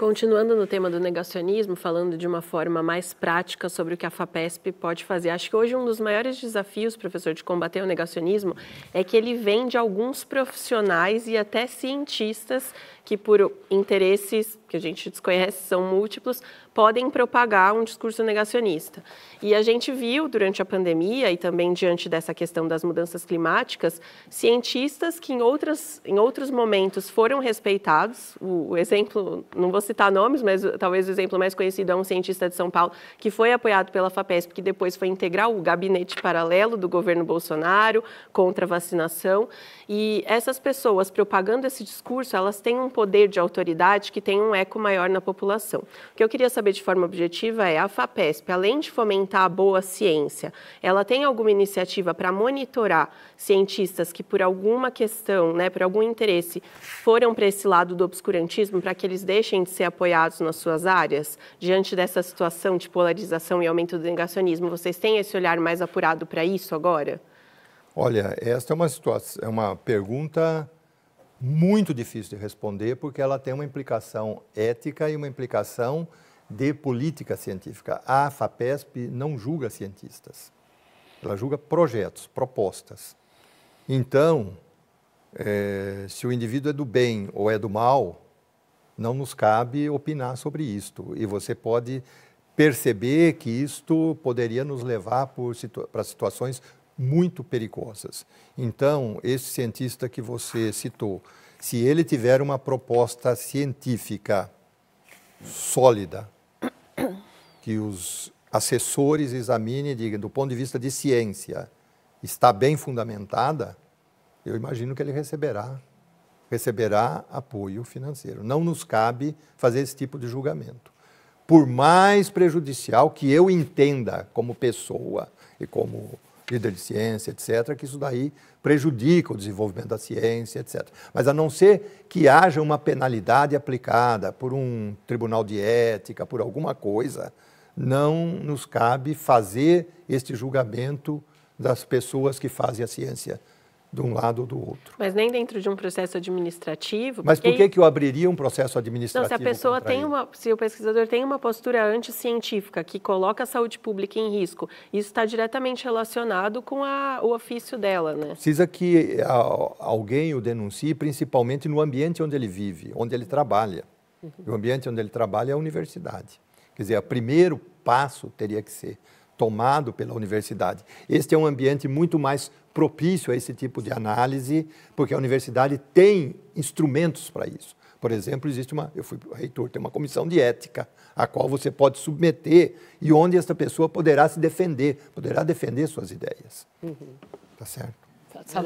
Continuando no tema do negacionismo, falando de uma forma mais prática sobre o que a FAPESP pode fazer, acho que hoje um dos maiores desafios, professor, de combater o negacionismo é que ele vem de alguns profissionais e até cientistas que, por interesses que a gente desconhece, são múltiplos, podem propagar um discurso negacionista. E a gente viu durante a pandemia e também diante dessa questão das mudanças climáticas, cientistas que em, outras, em outros momentos foram respeitados, o, o exemplo, não vou citar nomes, mas uh, talvez o exemplo mais conhecido é um cientista de São Paulo que foi apoiado pela FAPESP, que depois foi integrar o gabinete paralelo do governo Bolsonaro contra a vacinação. E essas pessoas propagando esse discurso, elas têm um poder de autoridade que tem um eco maior na população. O que eu queria saber de forma objetiva é a FAPESP, além de fomentar a boa ciência, ela tem alguma iniciativa para monitorar cientistas que por alguma questão, né, por algum interesse, foram para esse lado do obscurantismo para que eles deixem de ser ser apoiados nas suas áreas? Diante dessa situação de polarização e aumento do negacionismo, vocês têm esse olhar mais apurado para isso agora? Olha, esta é uma situação, é uma pergunta muito difícil de responder porque ela tem uma implicação ética e uma implicação de política científica. A FAPESP não julga cientistas. Ela julga projetos, propostas. Então, é, se o indivíduo é do bem ou é do mal, não nos cabe opinar sobre isto. E você pode perceber que isto poderia nos levar para situa situações muito perigosas. Então, esse cientista que você citou, se ele tiver uma proposta científica sólida, que os assessores examinem digam, do ponto de vista de ciência, está bem fundamentada, eu imagino que ele receberá receberá apoio financeiro. Não nos cabe fazer esse tipo de julgamento. Por mais prejudicial que eu entenda como pessoa e como líder de ciência, etc., que isso daí prejudica o desenvolvimento da ciência, etc. Mas a não ser que haja uma penalidade aplicada por um tribunal de ética, por alguma coisa, não nos cabe fazer este julgamento das pessoas que fazem a ciência de um lado ou do outro. Mas nem dentro de um processo administrativo. Mas por que, que eu abriria um processo administrativo? Não, se a pessoa tem ele? uma, se o pesquisador tem uma postura anticientífica que coloca a saúde pública em risco, isso está diretamente relacionado com a, o ofício dela, né? Precisa que a, alguém o denuncie, principalmente no ambiente onde ele vive, onde ele trabalha. Uhum. O ambiente onde ele trabalha é a universidade. Quer dizer, o primeiro passo teria que ser tomado pela universidade. Este é um ambiente muito mais propício a esse tipo de análise, porque a universidade tem instrumentos para isso. Por exemplo, existe uma, eu fui reitor, tem uma comissão de ética a qual você pode submeter e onde esta pessoa poderá se defender, poderá defender suas ideias. Uhum. Tá certo?